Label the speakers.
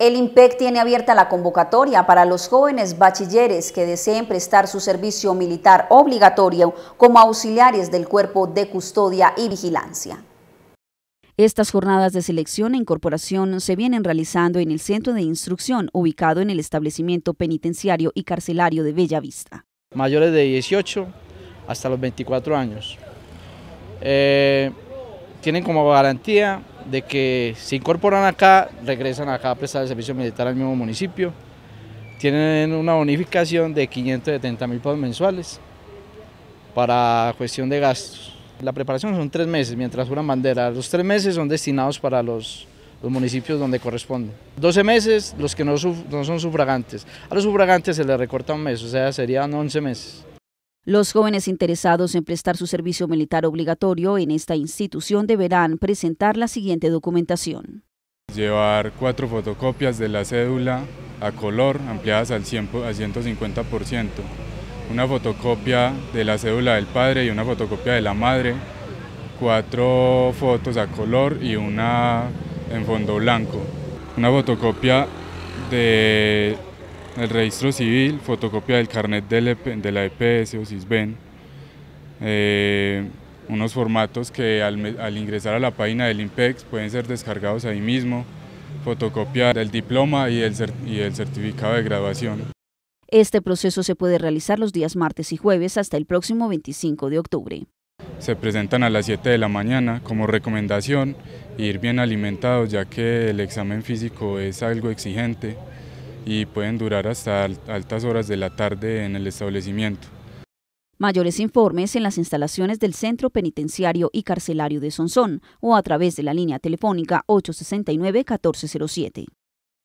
Speaker 1: El IMPEC tiene abierta la convocatoria para los jóvenes bachilleres que deseen prestar su servicio militar obligatorio como auxiliares del cuerpo de custodia y vigilancia. Estas jornadas de selección e incorporación se vienen realizando en el centro de instrucción ubicado en el establecimiento penitenciario y carcelario de Bellavista.
Speaker 2: Mayores de 18 hasta los 24 años. Eh, tienen como garantía de que se incorporan acá, regresan acá a prestar el servicio militar al mismo municipio, tienen una bonificación de 570 mil pesos mensuales para cuestión de gastos. La preparación son tres meses, mientras una bandera. Los tres meses son destinados para los, los municipios donde corresponde. 12 meses los que no, no, son sufragantes. A los sufragantes se les recorta un mes, o sea, serían 11 meses.
Speaker 1: Los jóvenes interesados en prestar su servicio militar obligatorio en esta institución deberán presentar la siguiente documentación.
Speaker 3: Llevar cuatro fotocopias de la cédula a color ampliadas al, 150%, una fotocopia de la cédula del padre y una fotocopia de la madre, cuatro fotos a color y una en fondo blanco, una fotocopia de el registro civil, fotocopia del carnet e de la EPS o Sisben, eh, unos formatos que al, ingresar a la página del IMPEX pueden ser descargados ahí mismo, fotocopia del diploma y el, y el certificado de graduación.
Speaker 1: Este proceso se puede realizar los días martes y jueves hasta el próximo 25 de octubre.
Speaker 3: Se presentan a las 7 de la mañana como recomendación ir bien alimentados ya que el examen físico es algo exigente y pueden durar hasta altas horas de la tarde en el establecimiento.
Speaker 1: Mayores informes en las instalaciones del Centro Penitenciario y Carcelario de Sonsón o a través de la línea telefónica 869-1407.